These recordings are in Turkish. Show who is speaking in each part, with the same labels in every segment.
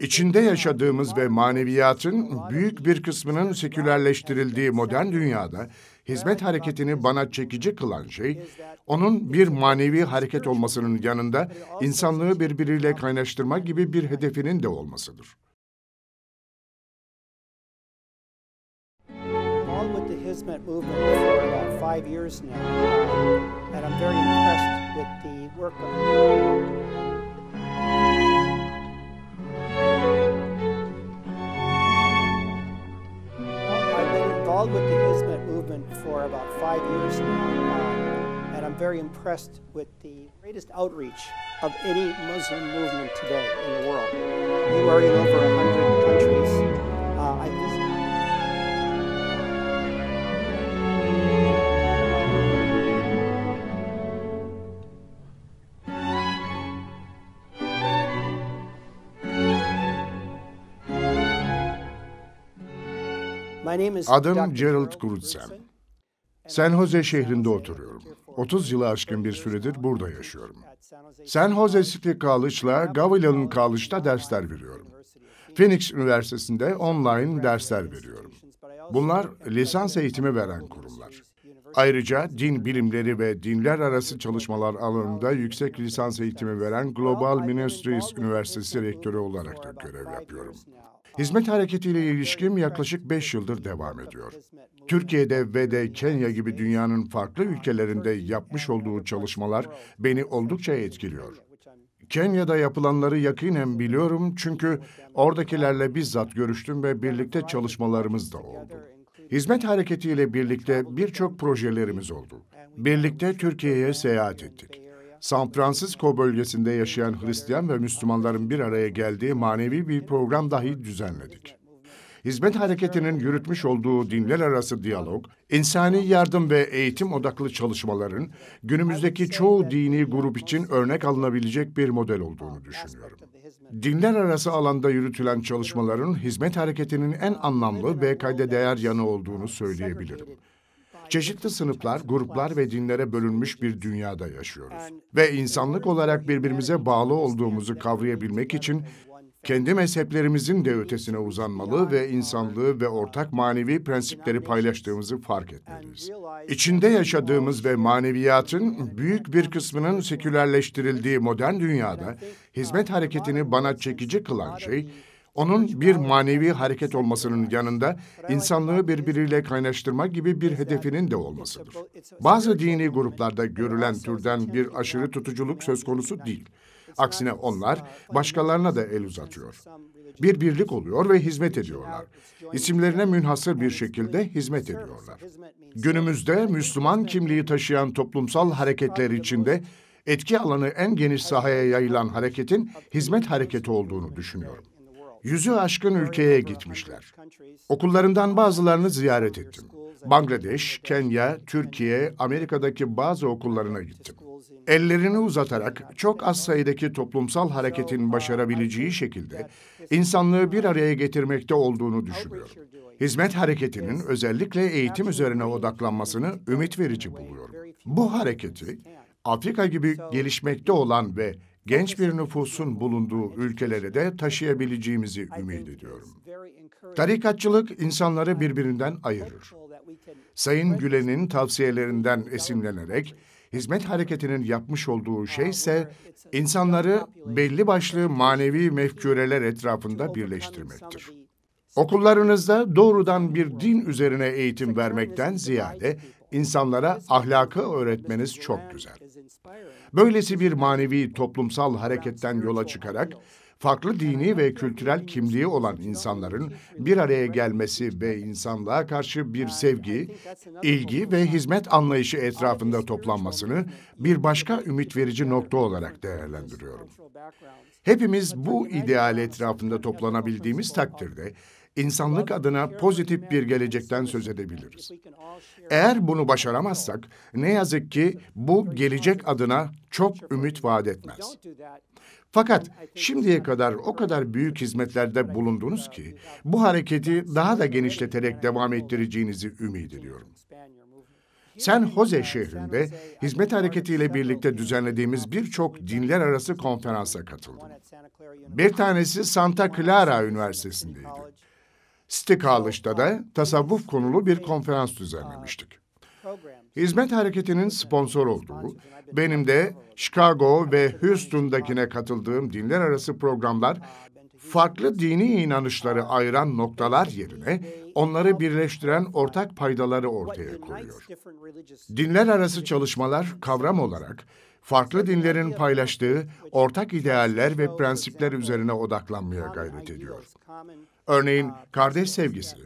Speaker 1: İçinde yaşadığımız ve maneviyatın büyük bir kısmının sekülerleştirildiği modern dünyada hizmet hareketini bana çekici kılan şey, onun bir manevi hareket olmasının yanında insanlığı birbiriyle kaynaştırma gibi bir hedefinin de olmasıdır. Hizmet involved with the Usenet movement for about five years now, um, and I'm very impressed with the greatest outreach of any Muslim movement today in the world. You are in over 100 countries. Uh, Adım Gerald Grudzen. San Jose şehrinde oturuyorum. 30 yılı aşkın bir süredir burada yaşıyorum. San Jose City College'la Gavilan'ın College'da dersler veriyorum. Phoenix Üniversitesi'nde online dersler veriyorum. Bunlar lisans eğitimi veren kurumlar. Ayrıca din bilimleri ve dinler arası çalışmalar alanında yüksek lisans eğitimi veren Global Ministries Üniversitesi Rektörü olarak da görev yapıyorum. Hizmet hareketiyle ilişkim yaklaşık 5 yıldır devam ediyor. Türkiye'de ve de Kenya gibi dünyanın farklı ülkelerinde yapmış olduğu çalışmalar beni oldukça etkiliyor. Kenya'da yapılanları yakinen biliyorum çünkü oradakilerle bizzat görüştüm ve birlikte çalışmalarımız da oldu. Hizmet hareketiyle birlikte birçok projelerimiz oldu. Birlikte Türkiye'ye seyahat ettik. San Francisco bölgesinde yaşayan Hristiyan ve Müslümanların bir araya geldiği manevi bir program dahi düzenledik. Hizmet Hareketi'nin yürütmüş olduğu dinler arası diyalog, insani yardım ve eğitim odaklı çalışmaların günümüzdeki çoğu dini grup için örnek alınabilecek bir model olduğunu düşünüyorum. Dinler arası alanda yürütülen çalışmaların Hizmet Hareketi'nin en anlamlı ve kayda değer yanı olduğunu söyleyebilirim. Çeşitli sınıflar, gruplar ve dinlere bölünmüş bir dünyada yaşıyoruz. Ve insanlık olarak birbirimize bağlı olduğumuzu kavrayabilmek için kendi mezheplerimizin de ötesine uzanmalı ve insanlığı ve ortak manevi prensipleri paylaştığımızı fark etmeliyiz. İçinde yaşadığımız ve maneviyatın büyük bir kısmının sekülerleştirildiği modern dünyada uh, hizmet hareketini bana çekici kılan şey, onun bir manevi hareket olmasının yanında insanlığı birbiriyle kaynaştırmak gibi bir hedefinin de olmasıdır. Bazı dini gruplarda görülen türden bir aşırı tutuculuk söz konusu değil. Aksine onlar başkalarına da el uzatıyor. Bir birlik oluyor ve hizmet ediyorlar. İsimlerine münhasır bir şekilde hizmet ediyorlar. Günümüzde Müslüman kimliği taşıyan toplumsal hareketler içinde etki alanı en geniş sahaya yayılan hareketin hizmet hareketi olduğunu düşünüyorum. Yüzü aşkın ülkeye gitmişler. Okullarından bazılarını ziyaret ettim. Bangladeş, Kenya, Türkiye, Amerika'daki bazı okullarına gittim. Ellerini uzatarak çok az sayıdaki toplumsal hareketin başarabileceği şekilde insanlığı bir araya getirmekte olduğunu düşünüyorum. Hizmet hareketinin özellikle eğitim üzerine odaklanmasını ümit verici buluyorum. Bu hareketi Afrika gibi gelişmekte olan ve genç bir nüfusun bulunduğu ülkelere de taşıyabileceğimizi ümit ediyorum. Tarikatçılık insanları birbirinden ayırır. Sayın Gülen'in tavsiyelerinden esinlenerek hizmet hareketinin yapmış olduğu şey ise insanları belli başlı manevi mefküreler etrafında birleştirmektir. Okullarınızda doğrudan bir din üzerine eğitim vermekten ziyade insanlara ahlakı öğretmeniz çok güzel. Böylesi bir manevi toplumsal hareketten yola çıkarak farklı dini ve kültürel kimliği olan insanların bir araya gelmesi ve insanlığa karşı bir sevgi, ilgi ve hizmet anlayışı etrafında toplanmasını bir başka ümit verici nokta olarak değerlendiriyorum. Hepimiz bu ideal etrafında toplanabildiğimiz takdirde insanlık adına pozitif bir gelecekten söz edebiliriz. Eğer bunu başaramazsak ne yazık ki bu gelecek adına çok ümit vaat etmez. Fakat şimdiye kadar o kadar büyük hizmetlerde bulundunuz ki bu hareketi daha da genişleterek devam ettireceğinizi ümit ediyorum. Sen Jose uh, şehrinde hizmet hareketiyle birlikte düzenlediğimiz birçok dinler arası konferansa katıldım. Bir tanesi Santa Clara Üniversitesi'ndeydi. Stikaliç'te da tasavvuf konulu bir konferans düzenlemiştik. Hizmet hareketinin sponsor olduğu, benim de Chicago ve Houston'dakine katıldığım dinler arası programlar, farklı dini inanışları ayıran noktalar yerine onları birleştiren ortak paydaları ortaya koyuyor. Dinler arası çalışmalar kavram olarak farklı dinlerin paylaştığı ortak idealler ve prensipler üzerine odaklanmaya gayret ediyor. Örneğin kardeş sevgisi,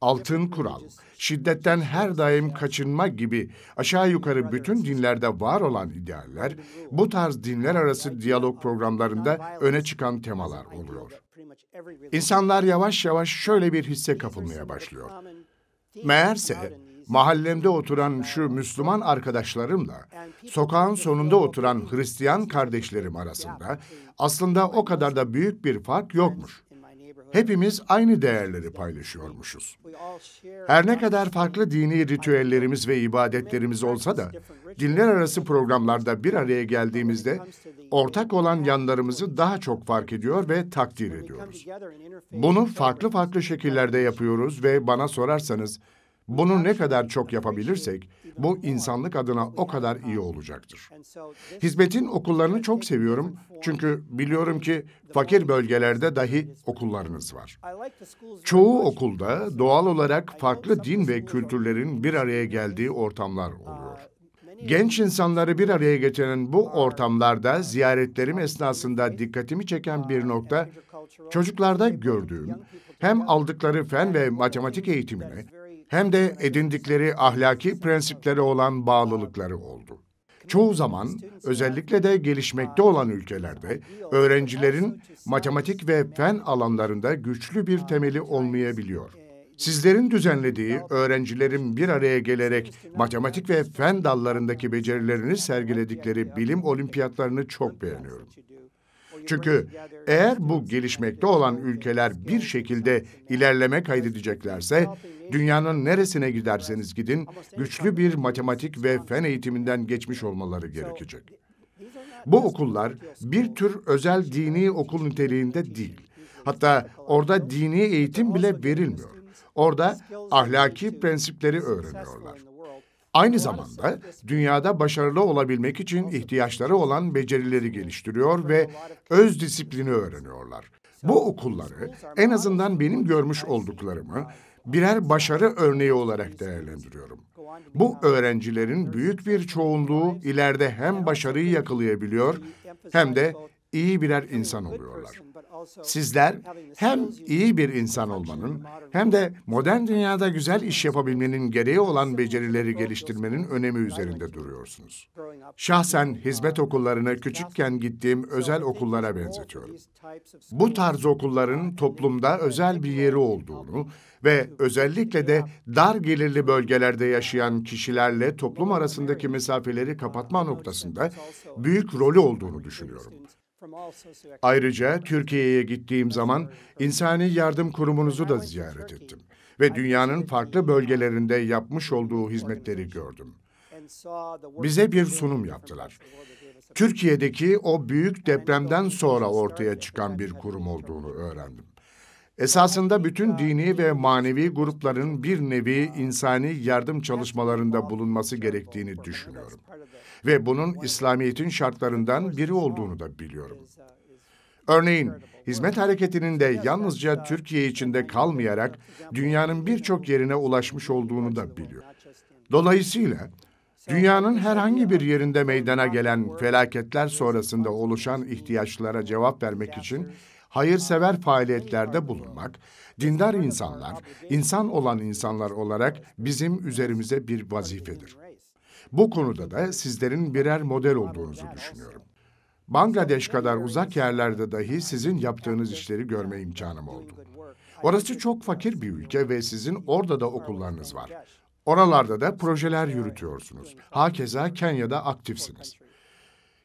Speaker 1: altın kural, şiddetten her daim kaçınma gibi aşağı yukarı bütün dinlerde var olan idealler, bu tarz dinler arası diyalog programlarında öne çıkan temalar oluyor. İnsanlar yavaş yavaş şöyle bir hisse kapılmaya başlıyor. Meğerse mahallemde oturan şu Müslüman arkadaşlarımla sokağın sonunda oturan Hristiyan kardeşlerim arasında aslında o kadar da büyük bir fark yokmuş. Hepimiz aynı değerleri paylaşıyormuşuz. Her ne kadar farklı dini ritüellerimiz ve ibadetlerimiz olsa da dinler arası programlarda bir araya geldiğimizde ortak olan yanlarımızı daha çok fark ediyor ve takdir ediyoruz. Bunu farklı farklı şekillerde yapıyoruz ve bana sorarsanız bunu ne kadar çok yapabilirsek bu insanlık adına o kadar iyi olacaktır. Hizmetin okullarını çok seviyorum çünkü biliyorum ki fakir bölgelerde dahi okullarınız var. Çoğu okulda doğal olarak farklı din ve kültürlerin bir araya geldiği ortamlar oluyor. Genç insanları bir araya getiren bu ortamlarda ziyaretlerim esnasında dikkatimi çeken bir nokta çocuklarda gördüğüm hem aldıkları fen ve matematik eğitimini hem de edindikleri ahlaki prensiplere olan bağlılıkları oldu. Çoğu zaman özellikle de gelişmekte olan ülkelerde öğrencilerin matematik ve fen alanlarında güçlü bir temeli olmayabiliyor. Sizlerin düzenlediği öğrencilerin bir araya gelerek matematik ve fen dallarındaki becerilerini sergiledikleri bilim olimpiyatlarını çok beğeniyorum. Çünkü eğer bu gelişmekte olan ülkeler bir şekilde ilerleme kaydedeceklerse, dünyanın neresine giderseniz gidin, güçlü bir matematik ve fen eğitiminden geçmiş olmaları gerekecek. Bu okullar bir tür özel dini okul niteliğinde değil. Hatta orada dini eğitim bile verilmiyor. Orada ahlaki prensipleri öğreniyorlar. Aynı zamanda dünyada başarılı olabilmek için ihtiyaçları olan becerileri geliştiriyor ve öz disiplini öğreniyorlar. Bu okulları en azından benim görmüş olduklarımı birer başarı örneği olarak değerlendiriyorum. Bu öğrencilerin büyük bir çoğunluğu ileride hem başarıyı yakalayabiliyor hem de iyi birer insan oluyorlar. Sizler hem iyi bir insan olmanın hem de modern dünyada güzel iş yapabilmenin gereği olan becerileri geliştirmenin önemi üzerinde duruyorsunuz. Şahsen hizmet okullarını küçükken gittiğim özel okullara benzetiyorum. Bu tarz okulların toplumda özel bir yeri olduğunu ve özellikle de dar gelirli bölgelerde yaşayan kişilerle toplum arasındaki mesafeleri kapatma noktasında büyük rolü olduğunu düşünüyorum. Ayrıca Türkiye'ye gittiğim zaman insani yardım kurumunuzu da ziyaret ettim ve dünyanın farklı bölgelerinde yapmış olduğu hizmetleri gördüm. Bize bir sunum yaptılar. Türkiye'deki o büyük depremden sonra ortaya çıkan bir kurum olduğunu öğrendim. Esasında bütün dini ve manevi grupların bir nevi insani yardım çalışmalarında bulunması gerektiğini düşünüyorum. Ve bunun İslamiyet'in şartlarından biri olduğunu da biliyorum. Örneğin hizmet hareketinin de yalnızca Türkiye içinde kalmayarak dünyanın birçok yerine ulaşmış olduğunu da biliyorum. Dolayısıyla Dünyanın herhangi bir yerinde meydana gelen felaketler sonrasında oluşan ihtiyaçlara cevap vermek için hayırsever faaliyetlerde bulunmak, dindar insanlar, insan olan insanlar olarak bizim üzerimize bir vazifedir. Bu konuda da sizlerin birer model olduğunuzu düşünüyorum. Bangladeş kadar uzak yerlerde dahi sizin yaptığınız işleri görme imkanım oldu. Orası çok fakir bir ülke ve sizin orada da okullarınız var. Oralarda da projeler yürütüyorsunuz. Hakeza Kenya'da aktifsiniz.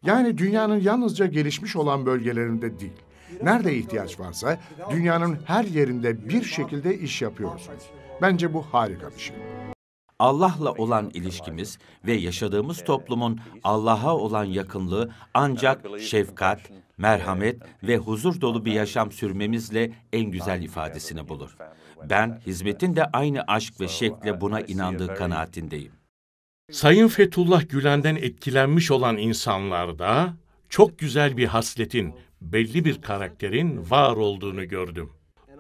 Speaker 1: Yani dünyanın yalnızca gelişmiş olan bölgelerinde değil, Nerede ihtiyaç varsa dünyanın her yerinde bir şekilde iş yapıyorsunuz. Bence bu harika bir şey. Allah'la olan ilişkimiz ve yaşadığımız toplumun Allah'a olan yakınlığı ancak şefkat, merhamet ve huzur dolu bir yaşam sürmemizle en güzel ifadesini bulur. Ben hizmetin de aynı aşk ve şekle buna inandığı kanaatindeyim. Sayın Fethullah Gülen'den etkilenmiş olan insanlarda çok güzel bir hasletin, belli bir karakterin var olduğunu gördüm.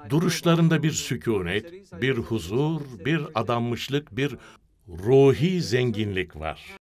Speaker 1: Duruşlarında bir sükunet, bir huzur, bir adanmışlık, bir ruhi zenginlik var.